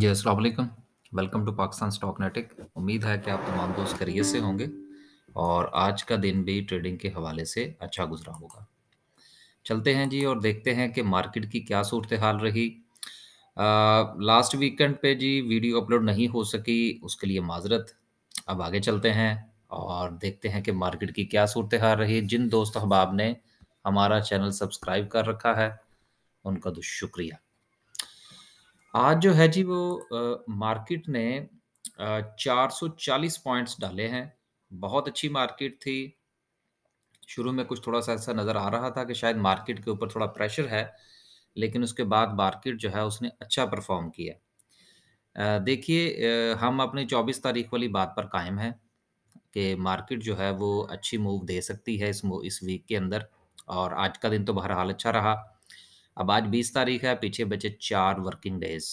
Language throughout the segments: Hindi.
Ji Aslam welcome to Pakistan stock नेटिक उम्मीद है कि आप तमाम दोस्त करिए से होंगे और आज का दिन भी ट्रेडिंग के हवाले से अच्छा गुजरा होगा चलते हैं जी और देखते हैं कि मार्केट की क्या सूरत हाल रही आ, लास्ट वीकेंड पे जी वीडियो अपलोड नहीं हो सकी उसके लिए माजरत अब आगे चलते हैं और देखते हैं कि मार्केट की क्या सूरत हाल रही जिन दोस्त अहबाब ने हमारा चैनल सब्सक्राइब कर रखा है उनका तो शुक्रिया आज जो है जी वो मार्केट ने आ, 440 पॉइंट्स डाले हैं बहुत अच्छी मार्केट थी शुरू में कुछ थोड़ा सा ऐसा नज़र आ रहा था कि शायद मार्केट के ऊपर थोड़ा प्रेशर है लेकिन उसके बाद मार्केट जो है उसने अच्छा परफॉर्म किया देखिए हम अपनी 24 तारीख वाली बात पर कायम हैं कि मार्केट जो है वो अच्छी मूव दे सकती है इस इस वीक के अंदर और आज का दिन तो बहरहाल अच्छा रहा अब आज बीस तारीख है पीछे बचे चार वर्किंग डेज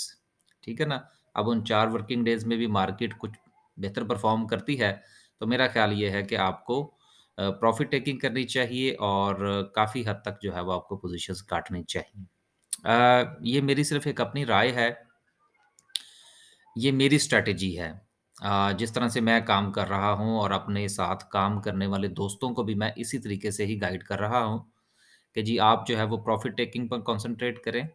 ठीक है ना अब उन चार वर्किंग डेज में भी मार्केट कुछ बेहतर परफॉर्म करती है तो मेरा ख्याल ये है कि आपको प्रॉफिट टेकिंग करनी चाहिए और काफ़ी हद तक जो है वो आपको पोजीशंस काटनी चाहिए आ, ये मेरी सिर्फ एक अपनी राय है ये मेरी स्ट्रेटजी है आ, जिस तरह से मैं काम कर रहा हूँ और अपने साथ काम करने वाले दोस्तों को भी मैं इसी तरीके से ही गाइड कर रहा हूँ कि जी आप जो है वो प्रॉफिट टेकिंग पर कॉन्सेंट्रेट करें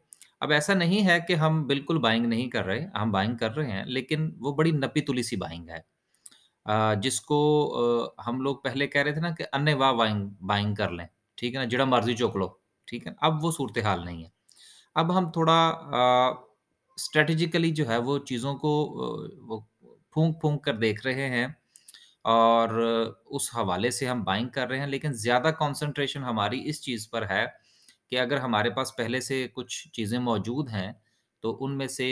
अब ऐसा नहीं है कि हम बिल्कुल बाइंग नहीं कर रहे हम बाइंग कर रहे हैं लेकिन वो बड़ी नपी तुली सी बाइंग है जिसको हम लोग पहले कह रहे थे ना कि अन्य वाह बाइंग बाइंग कर लें ठीक है ना जड़ा मर्जी चौक लो ठीक है अब वो सूरत हाल नहीं है अब हम थोड़ा स्ट्रेटजिकली जो है वो चीज़ों को वो फूंक फूंक कर देख रहे हैं और उस हवाले से हम बाइंग कर रहे हैं लेकिन ज़्यादा कंसंट्रेशन हमारी इस चीज़ पर है कि अगर हमारे पास पहले से कुछ चीज़ें मौजूद हैं तो उनमें से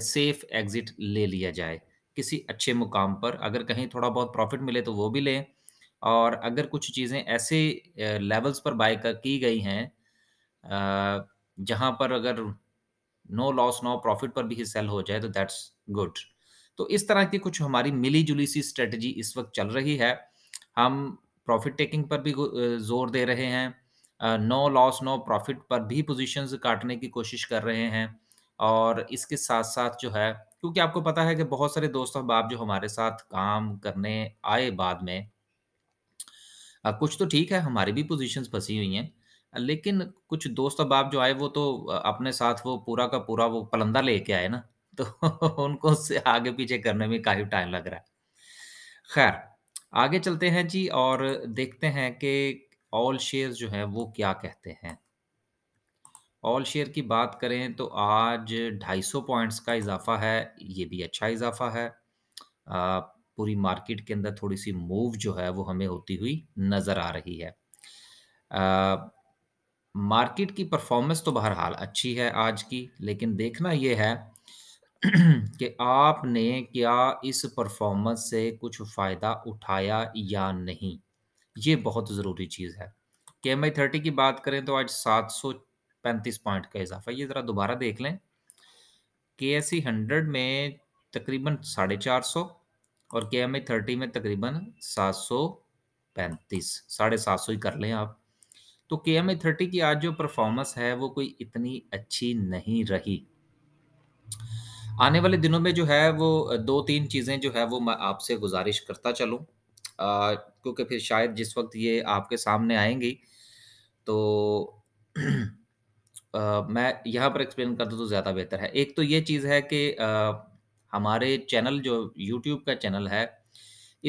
सेफ एग्ज़िट ले लिया जाए किसी अच्छे मुकाम पर अगर कहीं थोड़ा बहुत प्रॉफिट मिले तो वो भी लें और अगर कुछ चीज़ें ऐसे लेवल्स पर बाय की गई हैं जहाँ पर अगर नो लॉस नो प्रॉफिट पर भी सेल हो जाए तो दैट्स गुड तो इस तरह की कुछ हमारी मिली जुली सी स्ट्रेटजी इस वक्त चल रही है हम प्रॉफिट टेकिंग पर भी जोर दे रहे हैं नो लॉस नो प्रॉफिट पर भी पोजिशन काटने की कोशिश कर रहे हैं और इसके साथ साथ जो है क्योंकि आपको पता है कि बहुत सारे दोस्त अहबाब जो हमारे साथ काम करने आए बाद में कुछ तो ठीक है हमारी भी पोजीशंस फंसी हुई हैं लेकिन कुछ दोस्त अहबाब जो आए वो तो अपने साथ वो पूरा का पूरा वो पलंदा लेके आए ना तो उनको उससे आगे पीछे करने में काफी टाइम लग रहा है खैर आगे चलते हैं जी और देखते हैं कि ऑल शेयर जो है वो क्या कहते हैं ऑल शेयर की बात करें तो आज 250 पॉइंट्स का इजाफा है ये भी अच्छा इजाफा है आ, पूरी मार्केट के अंदर थोड़ी सी मूव जो है वो हमें होती हुई नज़र आ रही है आ, मार्केट की परफॉर्मेंस तो बहरहाल अच्छी है आज की लेकिन देखना ये है कि आपने क्या इस परफॉर्मेंस से कुछ फ़ायदा उठाया या नहीं ये बहुत ज़रूरी चीज़ है के एम आई थर्टी की बात करें तो आज सात सौ पैंतीस पॉइंट का इजाफा ये ज़रा दोबारा देख लें के एस सी हंड्रेड में तकरीबन साढ़े चार सौ और के एम आई थर्टी में तकरीबन सात सौ पैंतीस साढ़े सात सौ ही कर लें आप तो के एम आई थर्टी की आज जो परफॉर्मेंस है वो कोई इतनी अच्छी नहीं रही आने वाले दिनों में जो है वो दो तीन चीज़ें जो है वो मैं आपसे गुजारिश करता चलूँ क्योंकि फिर शायद जिस वक्त ये आपके सामने आएंगी तो आ, मैं यहाँ पर एक्सप्लेन कर दूँ तो ज़्यादा बेहतर है एक तो ये चीज़ है कि आ, हमारे चैनल जो यूट्यूब का चैनल है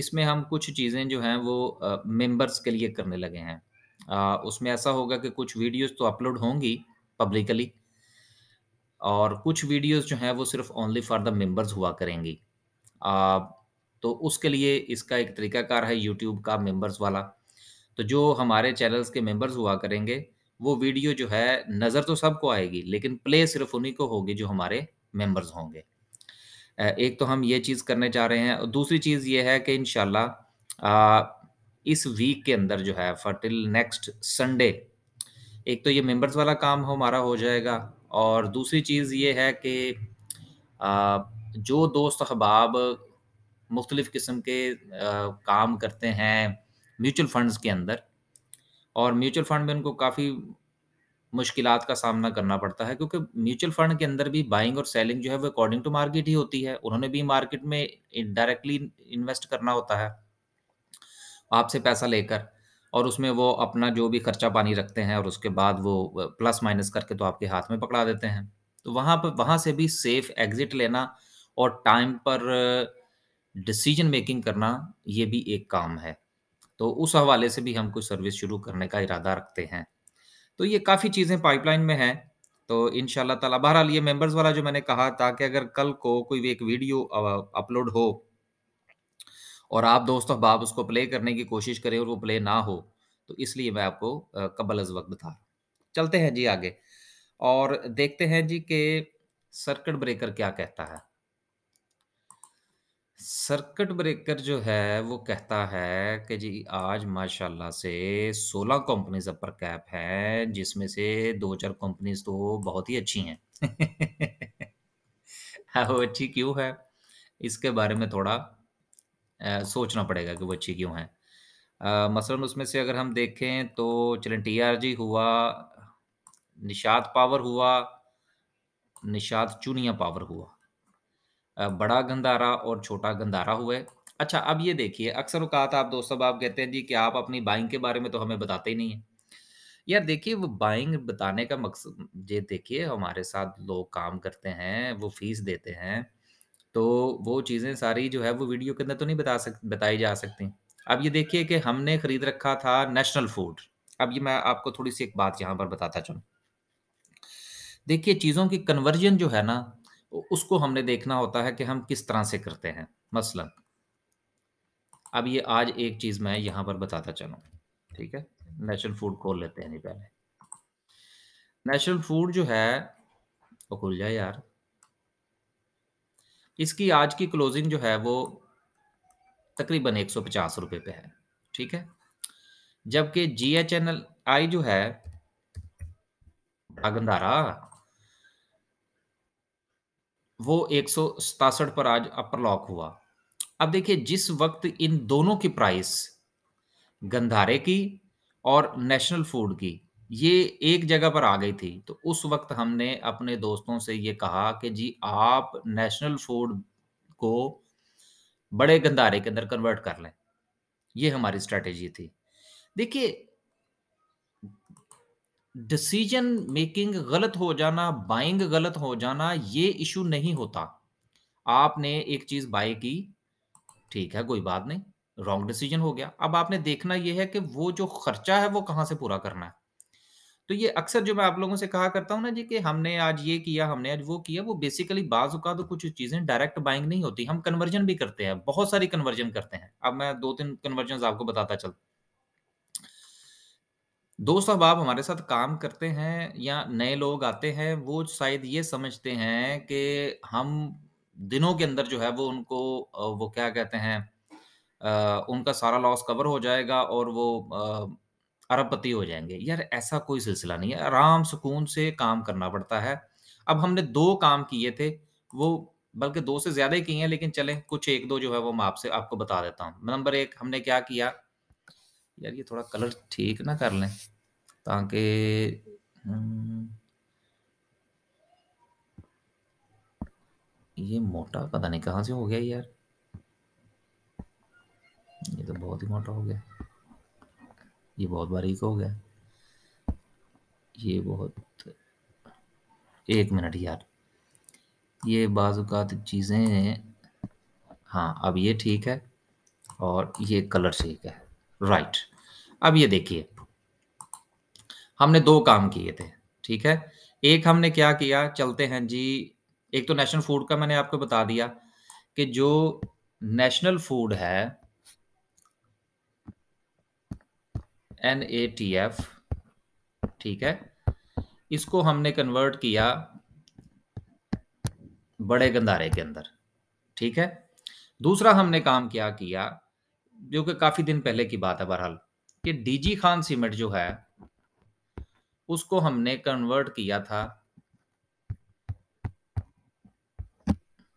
इसमें हम कुछ चीज़ें जो हैं वो मेंबर्स के लिए करने लगे हैं आ, उसमें ऐसा होगा कि कुछ वीडियोस तो अपलोड होंगी पब्लिकली और कुछ वीडियोस जो हैं वो सिर्फ ओनली फॉर द मेंबर्स हुआ करेंगी आ, तो उसके लिए इसका एक तरीकाकार है यूट्यूब का मेंबर्स वाला तो जो हमारे चैनल्स के मेंबर्स हुआ करेंगे वो वीडियो जो है नज़र तो सबको आएगी लेकिन प्ले सिर्फ उन्हीं को होगी जो हमारे मेंबर्स होंगे एक तो हम ये चीज़ करने चाह रहे हैं और दूसरी चीज़ ये है कि इन इस वीक के अंदर जो है फॉर टिल नेक्स्ट संडे एक तो ये मेंबर्स वाला काम हमारा हो जाएगा और दूसरी चीज़ ये है कि जो दोस्त अहबाब मुख्तलिफ़ किस्म के काम करते हैं म्यूचुअल फ़ंड्स के अंदर और म्यूचुअल फ़ंड में उनको काफ़ी मुश्किल का सामना करना पड़ता है क्योंकि म्यूचुअल फ़ंड के अंदर भी बाइंग और सेलिंग जो है वो अकॉर्डिंग टू मार्केट ही होती है उन्होंने भी मार्केट में डायरेक्टली इन्वेस्ट करना होता है आपसे पैसा लेकर और उसमें वो अपना जो भी खर्चा पानी रखते हैं और उसके बाद वो प्लस माइनस करके तो आपके हाथ में पकड़ा देते हैं तो वहाँ पर वहाँ से भी सेफ एग्जिट लेना और टाइम पर डिसीजन uh, मेकिंग करना ये भी एक काम है तो उस हवाले से भी हम कोई सर्विस शुरू करने का इरादा रखते हैं तो ये काफ़ी चीज़ें पाइपलाइन में हैं तो इन ताला बहरहाल ये मेंबर्स वाला जो मैंने कहा था कि अगर कल को कोई भी एक वीडियो अपलोड हो और आप दोस्तों बाप उसको प्ले करने की कोशिश करें और वो प्ले ना हो तो इसलिए मैं आपको कबल अज वक्त बता रहा हूँ चलते हैं जी आगे और देखते हैं जी के सर्किट ब्रेकर क्या कहता है सर्किट ब्रेकर जो है वो कहता है कि जी आज माशाल्लाह से 16 कंपनीज अपर कैप है जिसमें से दो चार कंपनीज तो बहुत ही अच्छी हैं हाँ, वो अच्छी क्यों है इसके बारे में थोड़ा सोचना पड़ेगा कि वो अच्छी क्यों है आ, मसलन उसमें से अगर हम देखें तो चलें टी आर जी हुआ निषाद पावर हुआ निषाद चुनिया पावर हुआ बड़ा गंदारा और छोटा गंदारा हुए अच्छा अब ये देखिए अक्सर कहा था आप दोस्तों आप कहते हैं जी कि आप अपनी बाइंग के बारे में तो हमें बताते ही नहीं है यार देखिए वो बाइंग बताने का मकसद ये देखिए हमारे साथ लोग काम करते हैं वो फीस देते हैं तो वो चीज़ें सारी जो है वो वीडियो के अंदर तो नहीं बता सक बताई जा सकती अब ये देखिए कि हमने खरीद रखा था नेशनल फूड अब ये मैं आपको थोड़ी सी एक बात यहाँ पर बताता चलूँ देखिए चीज़ों की कन्वर्जन जो है ना उसको हमने देखना होता है कि हम किस तरह से करते हैं मसलन मतलब, अब ये आज एक चीज़ मैं यहां पर बताता चलू ठीक है नेशनल फूड खोल लेते हैं नहीं पहले नेशनल फूड जो है वो खुल जाए यार इसकी आज की क्लोजिंग जो है वो तकरीबन एक सौ पचास पे है ठीक है जबकि G H N L I जो है गंधारा वो एक सौ सतासठ पर आज अपर लॉक हुआ अब देखिए जिस वक्त इन दोनों की प्राइस गंधारे की और नेशनल फूड की ये एक जगह पर आ गई थी तो उस वक्त हमने अपने दोस्तों से ये कहा कि जी आप नेशनल फूड को बड़े गंदारे के अंदर कन्वर्ट कर लें ये हमारी स्ट्रेटेजी थी देखिए डिसीजन मेकिंग गलत हो जाना बाइंग गलत हो जाना ये इशू नहीं होता आपने एक चीज बाय की ठीक है कोई बात नहीं रॉन्ग डिसीजन हो गया अब आपने देखना यह है कि वो जो खर्चा है वो कहां से पूरा करना है तो ये अक्सर जो मैं आप लोगों से कहा करता हूँ ना जी कि हमने आज ये किया हमने आज वो किया वो बेसिकली बाजुका तो कुछ चीज़ें डायरेक्ट बाइंग नहीं होती हम कन्वर्जन भी करते हैं बहुत सारी कन्वर्जन करते हैं अब मैं दो तीन कन्वर्जन आपको बताता चल दोस्त अब आप हमारे साथ काम करते हैं या नए लोग आते हैं वो शायद ये समझते हैं कि हम दिनों के अंदर जो है वो उनको वो क्या कहते हैं उनका सारा लॉस कवर हो जाएगा और वो अरबपति हो जाएंगे यार ऐसा कोई सिलसिला नहीं है आराम सुकून से काम करना पड़ता है अब हमने दो काम किए थे वो बल्कि दो से ज्यादा ही किए हैं लेकिन चले कुछ एक दो जो है वो मैं आपसे आपको बता देता हूँ नंबर एक हमने क्या किया यार ये थोड़ा कलर ठीक ना कर लें ताकि हम्म, ये मोटा पता नहीं कहाँ से हो गया यार ये तो बहुत ही मोटा हो गया ये बहुत बारीक हो गया ये बहुत एक मिनट यार ये बाज़ात चीज़ें हाँ अब ये ठीक है और ये कलर ठीक है राइट अब ये देखिए हमने दो काम किए थे ठीक है एक हमने क्या किया चलते हैं जी एक तो नेशनल फूड का मैंने आपको बता दिया कि जो नेशनल फूड है एन ए टी एफ ठीक है इसको हमने कन्वर्ट किया बड़े गंधारे के अंदर ठीक है दूसरा हमने काम क्या किया जो कि काफी दिन पहले की बात है बहरहाल कि डीजी खान सीमेंट जो है उसको हमने कन्वर्ट किया था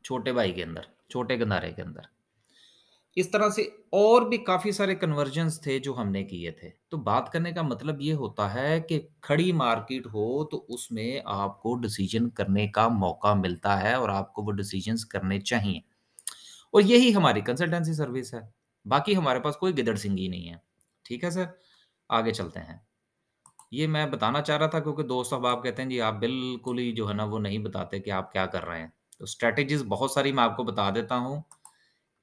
छोटे भाई के अंदर छोटे गंधारे के अंदर इस तरह से और भी काफ़ी सारे कन्वर्जन थे जो हमने किए थे तो बात करने का मतलब ये होता है कि खड़ी मार्केट हो तो उसमें आपको डिसीजन करने का मौका मिलता है और आपको वो डिसीजन करने चाहिए और यही हमारी कंसल्टेंसी सर्विस है बाकी हमारे पास कोई गिदड़ ही नहीं है ठीक है सर आगे चलते हैं ये मैं बताना चाह रहा था क्योंकि दोस्त अब आप कहते हैं जी आप बिल्कुल ही जो है ना वो नहीं बताते कि आप क्या कर रहे हैं तो स्ट्रेटेजीज बहुत सारी मैं आपको बता देता हूँ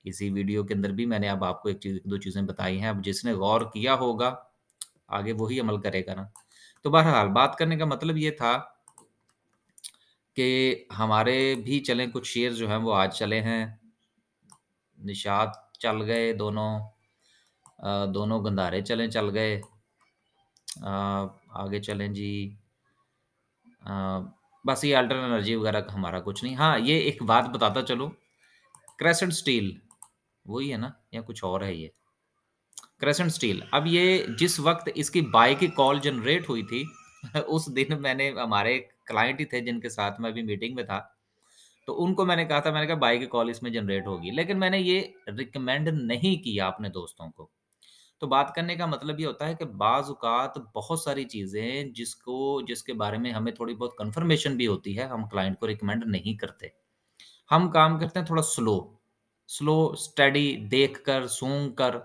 इसी वीडियो के अंदर भी मैंने अब आपको एक चीज दो चीज़ें बताई हैं अब जिसने गौर किया होगा आगे वही अमल करेगा ना तो बहरहाल बात करने का मतलब ये था कि हमारे भी चले कुछ शेयर जो हैं वो आज चले हैं निषाद चल गए दोनों दोनों गंधारे चले चल गए आगे चलें जी बस ये अल्टर एनर्जी वगैरह हमारा कुछ नहीं हाँ ये एक बात बताता चलो क्रेसेंट स्टील वही है ना या कुछ और है ये क्रेसेंट स्टील अब ये जिस वक्त इसकी बाई की कॉल जनरेट हुई थी उस दिन मैंने हमारे क्लाइंट ही थे जिनके साथ मैं अभी मीटिंग में था तो उनको मैंने कहा था मैंने कहा बाई की कॉल इसमें जनरेट होगी लेकिन मैंने ये रिकमेंड नहीं किया अपने दोस्तों को तो बात करने का मतलब ये होता है कि बाज़ात बहुत सारी चीज़ें जिसको जिसके बारे में हमें थोड़ी बहुत कंफर्मेशन भी होती है हम क्लाइंट को रिकमेंड नहीं करते हम काम करते हैं थोड़ा स्लो स्लो स्टडी देख कर सूंघ कर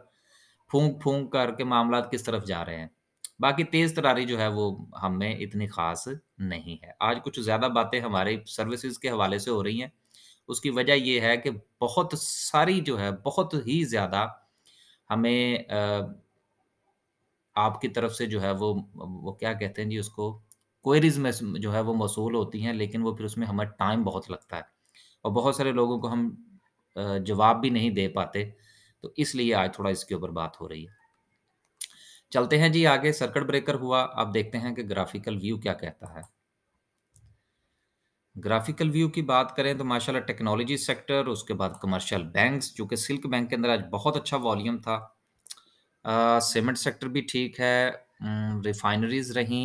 फूंक फूंक कर के मामला किस तरफ जा रहे हैं बाकी तेज तरारी जो है वो हमें इतनी खास नहीं है आज कुछ ज़्यादा बातें हमारे सर्विसेज के हवाले से हो रही हैं उसकी वजह ये है कि बहुत सारी जो है बहुत ही ज़्यादा हमें आपकी तरफ से जो है वो वो क्या कहते हैं जी उसको क्वेरीज में जो है वो मौसू होती हैं लेकिन वो फिर उसमें हमें टाइम बहुत लगता है और बहुत सारे लोगों को हम जवाब भी नहीं दे पाते तो इसलिए आज थोड़ा इसके ऊपर बात हो रही है चलते हैं जी आगे सर्किट ब्रेकर हुआ अब देखते हैं कि ग्राफिकल व्यू क्या कहता है ग्राफिकल व्यू की बात करें तो माशाल्लाह टेक्नोलॉजी सेक्टर उसके बाद कमर्शियल बैंक्स जो कि सिल्क बैंक के अंदर आज बहुत अच्छा वॉल्यूम था सीमेंट सेक्टर भी ठीक है रिफाइनरीज रही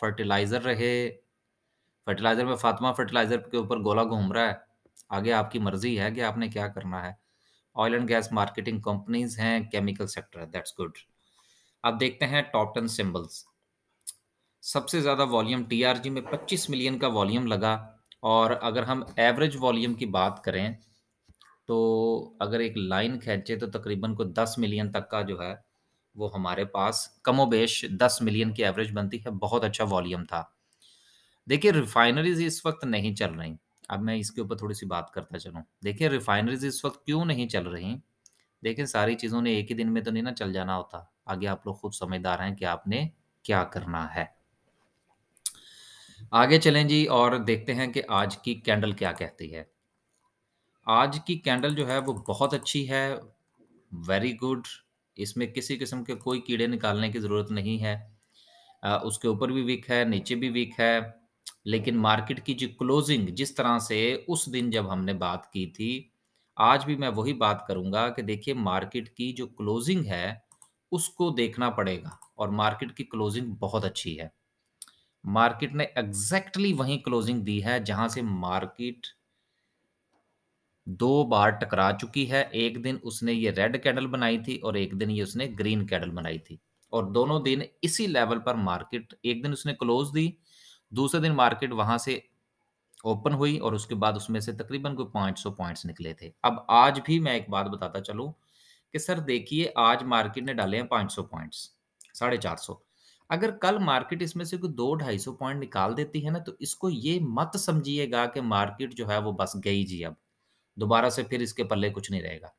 फर्टिलाइज़र रहे फर्टिलाइज़र में फातिमा फर्टिलाइज़र के ऊपर गोला घूम रहा है आगे आपकी मर्जी है कि आपने क्या करना है oil and gas marketing companies हैं केमिकल सेक्टर दैट्स गुड अब देखते हैं टॉप टेन सिंबल्स सबसे ज़्यादा वॉल्यूम टीआरजी में 25 मिलियन का वॉल्यूम लगा और अगर हम एवरेज वॉल्यूम की बात करें तो अगर एक लाइन खींचे तो तकरीबन को 10 मिलियन तक का जो है वो हमारे पास कमोबेश 10 मिलियन की एवरेज बनती है बहुत अच्छा वॉल्यूम था देखिए रिफाइनरीज इस वक्त नहीं चल रही अब मैं इसके ऊपर थोड़ी सी बात करता चलूँ देखिए रिफाइनरीज इस वक्त क्यों नहीं चल रही देखिए सारी चीज़ों ने एक ही दिन में तो नहीं ना चल जाना होता आगे आप लोग खुद समझदार हैं कि आपने क्या करना है आगे चलें जी और देखते हैं कि आज की कैंडल क्या कहती है आज की कैंडल जो है वो बहुत अच्छी है वेरी गुड इसमें किसी किस्म के कोई कीड़े निकालने की ज़रूरत नहीं है उसके ऊपर भी वीक है नीचे भी वीक है लेकिन मार्केट की जो क्लोजिंग जिस तरह से उस दिन जब हमने बात की थी आज भी मैं वही बात करूंगा कि देखिए मार्केट की जो क्लोजिंग है उसको देखना पड़ेगा और मार्केट की क्लोजिंग बहुत अच्छी है मार्केट ने एग्जैक्टली exactly वही क्लोजिंग दी है जहां से मार्केट दो बार टकरा चुकी है एक दिन उसने ये रेड कैंडल बनाई थी और एक दिन ये उसने ग्रीन कैंडल बनाई थी और दोनों दिन इसी लेवल पर मार्केट एक दिन उसने क्लोज दी दूसरे दिन मार्केट वहां से ओपन हुई और उसके बाद उसमें से तकरीबन कोई पाँच सौ पॉइंट्स निकले थे अब आज भी मैं एक बात बताता चलूँ कि सर देखिए आज मार्केट ने डाले हैं पाँच सौ पॉइंट्स साढ़े चार सौ अगर कल मार्केट इसमें से कोई दो ढाई सौ पॉइंट निकाल देती है ना तो इसको ये मत समझिएगा कि मार्केट जो है वो बस गई जी अब दोबारा से फिर इसके पल्ले कुछ नहीं रहेगा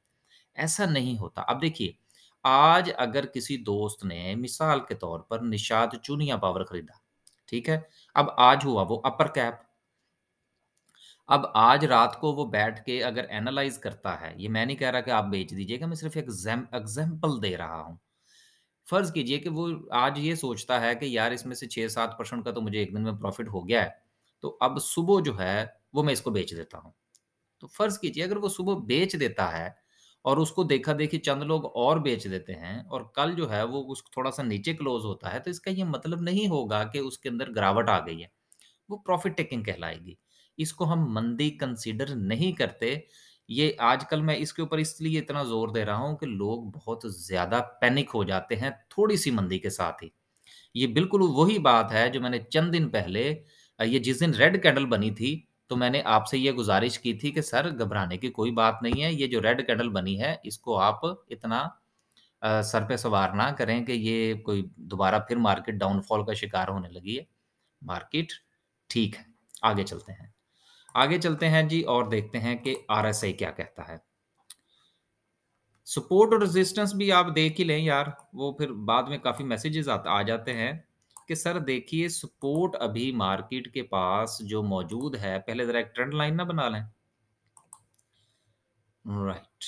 ऐसा नहीं होता अब देखिए आज अगर किसी दोस्त ने मिसाल के तौर पर निषाद चूनिया पावर खरीदा ठीक है अब आज हुआ वो अपर कैप अब आज रात को वो बैठ के अगर एनालाइज करता है ये मैं नहीं कह रहा कि आप बेच दीजिएगा मैं सिर्फ एग्जाम्पल दे रहा हूं फर्ज कीजिए कि वो आज ये सोचता है कि यार इसमें से छह सात परसेंट का तो मुझे एक दिन में प्रॉफिट हो गया है तो अब सुबह जो है वो मैं इसको बेच देता हूँ तो फर्ज कीजिए अगर वो सुबह बेच देता है और उसको देखा देखी चंद लोग और बेच देते हैं और कल जो है वो उस थोड़ा सा नीचे क्लोज होता है तो इसका ये मतलब नहीं होगा कि उसके अंदर गिरावट आ गई है वो प्रॉफिट टेकिंग कहलाएगी इसको हम मंदी कंसीडर नहीं करते ये आजकल मैं इसके ऊपर इसलिए इतना जोर दे रहा हूँ कि लोग बहुत ज़्यादा पैनिक हो जाते हैं थोड़ी सी मंदी के साथ ही ये बिल्कुल वही बात है जो मैंने चंद दिन पहले ये जिस दिन रेड कैंडल बनी थी तो मैंने आपसे ये गुजारिश की थी कि सर घबराने की कोई बात नहीं है ये जो रेड कैंडल बनी है इसको आप इतना आ, सर पे सवार ना करें कि ये कोई दोबारा फिर मार्केट डाउनफॉल का शिकार होने लगी है मार्केट ठीक है आगे चलते हैं आगे चलते हैं जी और देखते हैं कि आर क्या कहता है सपोर्ट और रेजिस्टेंस भी आप देख ही लें यार वो फिर बाद में काफ़ी मैसेजेस आ जाते हैं कि सर देखिए सपोर्ट अभी मार्केट के पास जो मौजूद है पहले जरा एक ट्रेंड लाइन ना बना लें राइट right.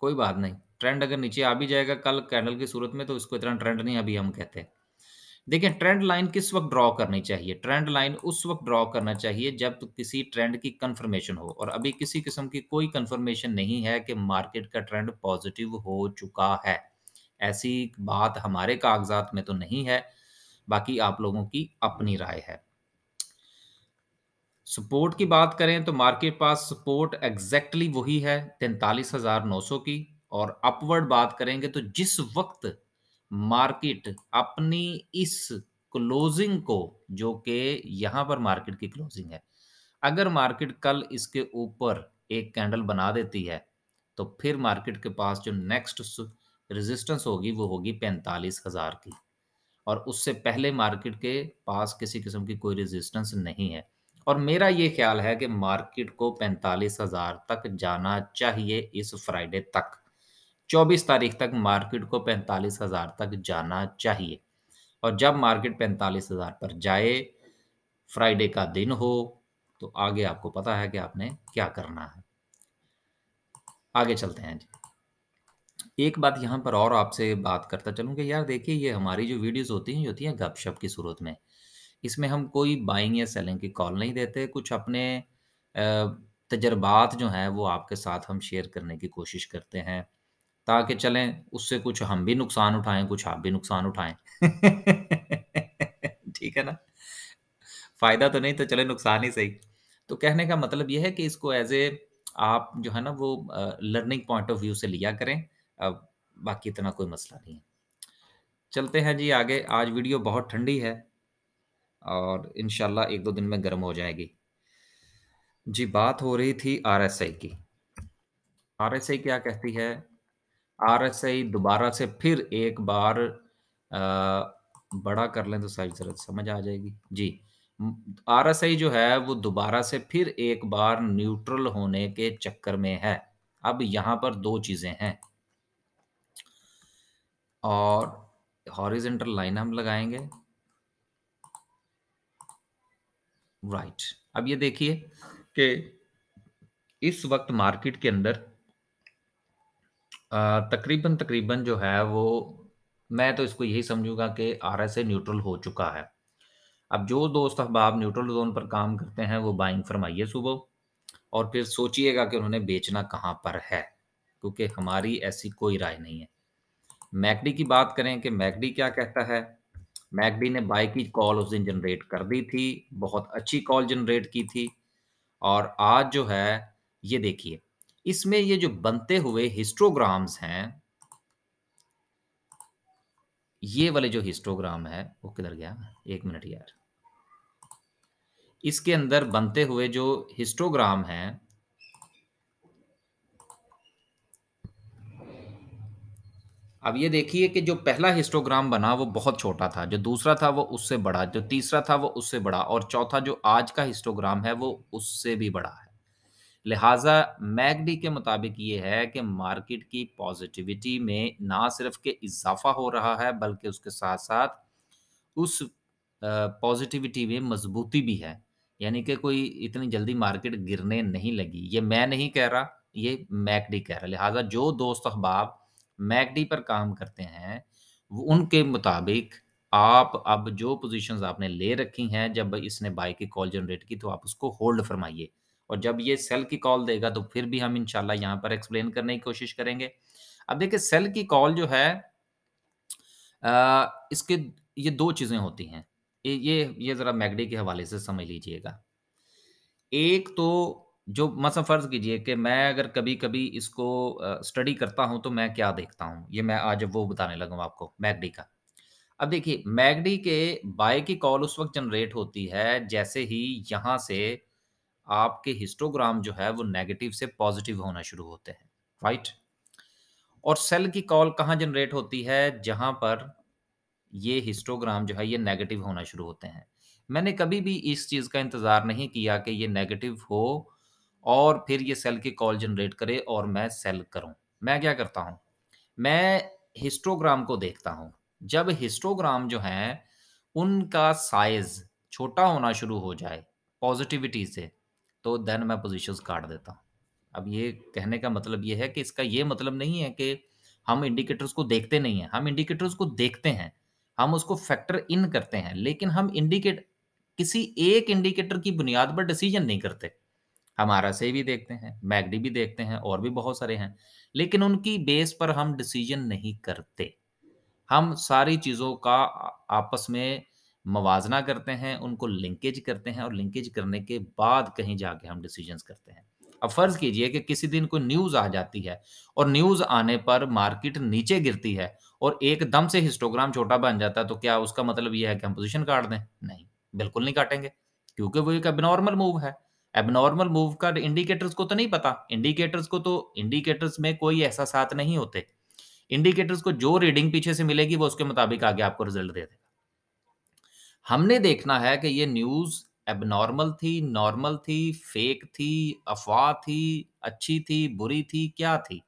कोई बात नहीं ट्रेंड अगर नीचे आ भी जाएगा कल कैंडल की सूरत में तो इसको इतना ट्रेंड नहीं अभी हम कहते हैं देखिए ट्रेंड लाइन किस वक्त ड्रॉ करनी चाहिए ट्रेंड लाइन उस वक्त ड्रॉ करना चाहिए जब तो किसी ट्रेंड की कंफर्मेशन हो और अभी किसी किस्म की कोई कंफर्मेशन नहीं है कि मार्केट का ट्रेंड पॉजिटिव हो चुका है ऐसी बात हमारे कागजात में तो नहीं है बाकी आप लोगों की अपनी राय है सपोर्ट की बात करें तो मार्केट पास सपोर्ट एग्जैक्टली वही है तैंतालीस हजार नौ सौ की और अपवर्ड बात करेंगे तो जिस वक्त मार्केट अपनी इस क्लोजिंग को जो कि यहां पर मार्केट की क्लोजिंग है अगर मार्केट कल इसके ऊपर एक कैंडल बना देती है तो फिर मार्केट के पास जो नेक्स्ट रेजिस्टेंस होगी वो होगी पैंतालीस हज़ार की और उससे पहले मार्केट के पास किसी किस्म की कोई रेजिस्टेंस नहीं है और मेरा ये ख्याल है कि मार्केट को पैंतालीस हज़ार तक जाना चाहिए इस फ्राइडे तक चौबीस तारीख तक मार्केट को पैंतालीस हज़ार तक जाना चाहिए और जब मार्केट पैंतालीस हज़ार पर जाए फ्राइडे का दिन हो तो आगे आपको पता है कि आपने क्या करना है आगे चलते हैं जी एक बात यहाँ पर और आपसे बात करता चलूँ कि यार देखिए ये हमारी जो वीडियोस होती हैं ये होती हैं गपशप की सूरत में इसमें हम कोई बाइंग या सेलिंग की कॉल नहीं देते कुछ अपने तजर्बात जो हैं वो आपके साथ हम शेयर करने की कोशिश करते हैं ताकि चलें उससे कुछ हम भी नुकसान उठाएं कुछ आप भी नुकसान उठाएं ठीक है ना फ़ायदा तो नहीं तो चले नुकसान ही सही तो कहने का मतलब यह है कि इसको एज ए आप जो है ना वो लर्निंग पॉइंट ऑफ व्यू से लिया करें अब बाकी इतना कोई मसला नहीं है चलते हैं जी आगे आज वीडियो बहुत ठंडी है और इन एक दो दिन में गर्म हो जाएगी जी बात हो रही थी आर की आर क्या कहती है आर दोबारा से फिर एक बार आ, बड़ा कर लें तो सारी जरूरत समझ आ जाएगी जी आर जो है वो दोबारा से फिर एक बार न्यूट्रल होने के चक्कर में है अब यहाँ पर दो चीज़ें हैं और हॉरिजेंटल लाइन हम लगाएंगे राइट right. अब ये देखिए कि इस वक्त मार्केट के अंदर तकरीबन तकरीबन जो है वो मैं तो इसको यही समझूंगा कि आर एस ए न्यूट्रल हो चुका है अब जो दोस्त अहबाब न्यूट्रल जोन पर काम करते हैं वो बाइंग फरमाइए सुबह और फिर सोचिएगा कि उन्होंने बेचना कहाँ पर है क्योंकि हमारी ऐसी कोई राय नहीं है मैकडी की बात करें कि मैकडी क्या कहता है मैकडी ने बाई की कॉल उस दिन जनरेट कर दी थी बहुत अच्छी कॉल जनरेट की थी और आज जो है ये देखिए इसमें ये जो बनते हुए हिस्टोग्राम्स हैं ये वाले जो हिस्टोग्राम है वो किधर गया एक मिनट यार इसके अंदर बनते हुए जो हिस्टोग्राम हैं अब ये देखिए कि जो पहला हिस्टोग्राम बना वो बहुत छोटा था जो दूसरा था वो उससे बड़ा जो तीसरा था वो उससे बड़ा और चौथा जो आज का हिस्टोग्राम है वो उससे भी बड़ा है लिहाजा मैगडी के मुताबिक ये है कि मार्केट की पॉजिटिविटी में ना सिर्फ के इजाफा हो रहा है बल्कि उसके साथ साथ उस पॉजिटिविटी में मजबूती भी है यानी कि कोई इतनी जल्दी मार्केट गिरने नहीं लगी ये मैं नहीं कह रहा ये मैकडी कह रहा लिहाजा जो दोस्त अहबाब मैकडी पर काम करते हैं उनके मुताबिक आप अब जो पोजीशंस आपने ले रखी हैं जब इसने बाई की कॉल जनरेट की तो आप उसको होल्ड फरमाइए और जब ये सेल की कॉल देगा तो फिर भी हम इनशाला यहाँ पर एक्सप्लेन करने की कोशिश करेंगे अब देखिए सेल की कॉल जो है आ, इसके ये दो चीज़ें होती हैं ये ये ज़रा मैगडी के हवाले से समझ लीजिएगा एक तो जो मतलब फर्ज कीजिए कि मैं अगर कभी कभी इसको स्टडी करता हूं तो मैं क्या देखता हूं ये मैं आज वो बताने लगा आपको मैगडी का अब देखिए मैगडी के बाय की कॉल उस वक्त जनरेट होती है जैसे ही यहाँ से आपके हिस्टोग्राम जो है वो नेगेटिव से पॉजिटिव होना शुरू होते हैं राइट और सेल की कॉल कहाँ जनरेट होती है जहाँ पर ये हिस्टोग्राम जो है ये नेगेटिव होना शुरू होते हैं मैंने कभी भी इस चीज़ का इंतज़ार नहीं किया कि ये नेगेटिव हो और फिर ये सेल की कॉल जनरेट करे और मैं सेल करूं मैं क्या करता हूं मैं हिस्टोग्राम को देखता हूं जब हिस्टोग्राम जो है उनका साइज छोटा होना शुरू हो जाए पॉजिटिविटी से तो देन मैं पोजीशंस काट देता हूँ अब ये कहने का मतलब ये है कि इसका ये मतलब नहीं है कि हम इंडिकेटर्स को देखते नहीं हैं हम इंडिकेटर्स को देखते हैं हम उसको फैक्टर इन करते हैं लेकिन हम इंडिकेट किसी एक इंडिकेटर की बुनियाद पर डिसीजन नहीं करते हम आर भी देखते हैं मैगडी भी देखते हैं और भी बहुत सारे हैं लेकिन उनकी बेस पर हम डिसीजन नहीं करते हम सारी चीज़ों का आपस में मवाजना करते हैं उनको लिंकेज करते हैं और लिंकेज करने के बाद कहीं जाके हम डिसीजंस करते हैं अब फर्ज कीजिए कि किसी दिन कोई न्यूज आ जाती है और न्यूज आने पर मार्केट नीचे गिरती है और एकदम से हिस्टोग्राम छोटा बन जाता है तो क्या उसका मतलब यह है कि हम पोजिशन काट दें नहीं बिल्कुल नहीं काटेंगे क्योंकि वो एक अब नॉर्मल मूव है एबनॉर्मल मूव का इंडिकेटर्स को तो नहीं पता इंडिकेटर्स को तो इंडिकेटर्स में कोई ऐसा साथ नहीं होते इंडिकेटर्स को जो रीडिंग पीछे से मिलेगी वो उसके मुताबिक आगे आपको रिजल्ट दे देगा हमने देखना है कि ये न्यूज एबनॉर्मल थी नॉर्मल थी फेक थी अफवाह थी अच्छी थी बुरी थी क्या थी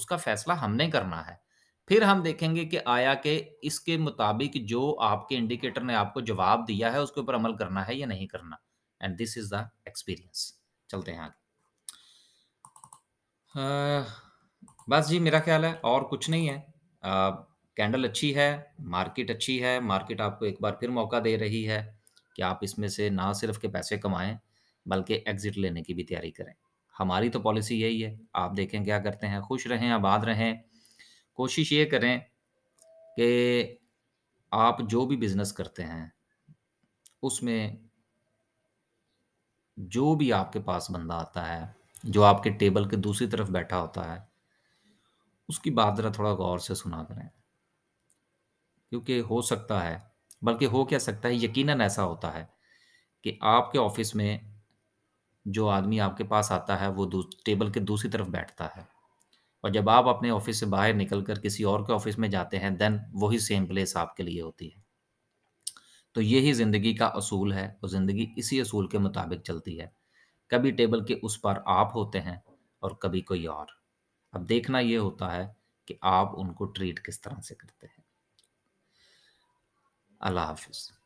उसका फैसला हमने करना है फिर हम देखेंगे कि आया के इसके मुताबिक जो आपके इंडिकेटर ने आपको जवाब दिया है उसके ऊपर अमल करना है या नहीं करना and this is the experience चलते हैं आगे बस जी मेरा ख्याल है और कुछ नहीं है कैंडल अच्छी है मार्केट अच्छी है मार्केट आपको एक बार फिर मौका दे रही है कि आप इसमें से ना सिर्फ के पैसे कमाएं बल्कि एग्जिट लेने की भी तैयारी करें हमारी तो पॉलिसी यही है आप देखें क्या करते हैं खुश रहें आबाद रहें कोशिश ये करें कि आप जो भी बिज़नेस करते हैं उसमें जो भी आपके पास बंदा आता है जो आपके टेबल के दूसरी तरफ बैठा होता है उसकी बात ज़रा थोड़ा गौर से सुना करें क्योंकि हो सकता है बल्कि हो क्या सकता है यकीनन ऐसा होता है कि आपके ऑफिस में जो आदमी आपके पास आता है वो टेबल के दूसरी तरफ बैठता है और जब आप अपने ऑफिस से बाहर निकल कर किसी और के ऑफिस में जाते हैं देन वही सेम प्लेस आपके लिए होती है तो यही ज़िंदगी का असूल है और ज़िंदगी इसी असूल के मुताबिक चलती है कभी टेबल के उस पार आप होते हैं और कभी कोई और अब देखना यह होता है कि आप उनको ट्रीट किस तरह से करते हैं अल्लाह हाफिज़